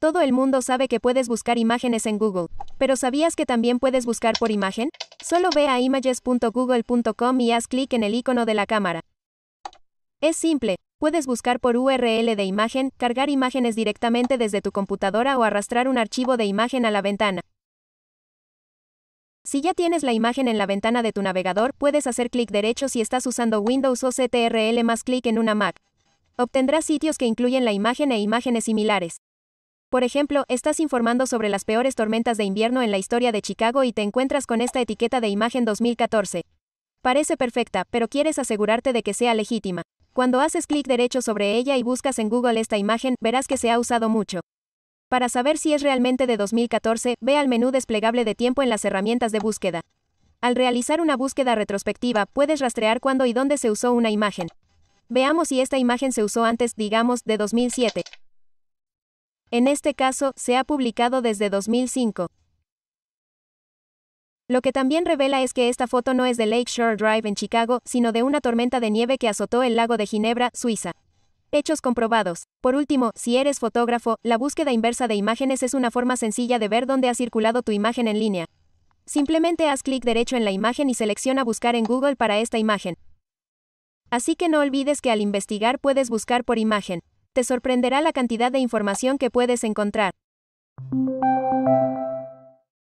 Todo el mundo sabe que puedes buscar imágenes en Google, pero ¿sabías que también puedes buscar por imagen? Solo ve a images.google.com y haz clic en el icono de la cámara. Es simple, puedes buscar por URL de imagen, cargar imágenes directamente desde tu computadora o arrastrar un archivo de imagen a la ventana. Si ya tienes la imagen en la ventana de tu navegador, puedes hacer clic derecho si estás usando Windows o CTRL más clic en una Mac. Obtendrás sitios que incluyen la imagen e imágenes similares. Por ejemplo, estás informando sobre las peores tormentas de invierno en la historia de Chicago y te encuentras con esta etiqueta de imagen 2014. Parece perfecta, pero quieres asegurarte de que sea legítima. Cuando haces clic derecho sobre ella y buscas en Google esta imagen, verás que se ha usado mucho. Para saber si es realmente de 2014, ve al menú desplegable de tiempo en las herramientas de búsqueda. Al realizar una búsqueda retrospectiva, puedes rastrear cuándo y dónde se usó una imagen. Veamos si esta imagen se usó antes, digamos, de 2007. En este caso, se ha publicado desde 2005. Lo que también revela es que esta foto no es de Lake Shore Drive en Chicago, sino de una tormenta de nieve que azotó el lago de Ginebra, Suiza. Hechos comprobados. Por último, si eres fotógrafo, la búsqueda inversa de imágenes es una forma sencilla de ver dónde ha circulado tu imagen en línea. Simplemente haz clic derecho en la imagen y selecciona Buscar en Google para esta imagen. Así que no olvides que al investigar puedes buscar por imagen. Te sorprenderá la cantidad de información que puedes encontrar.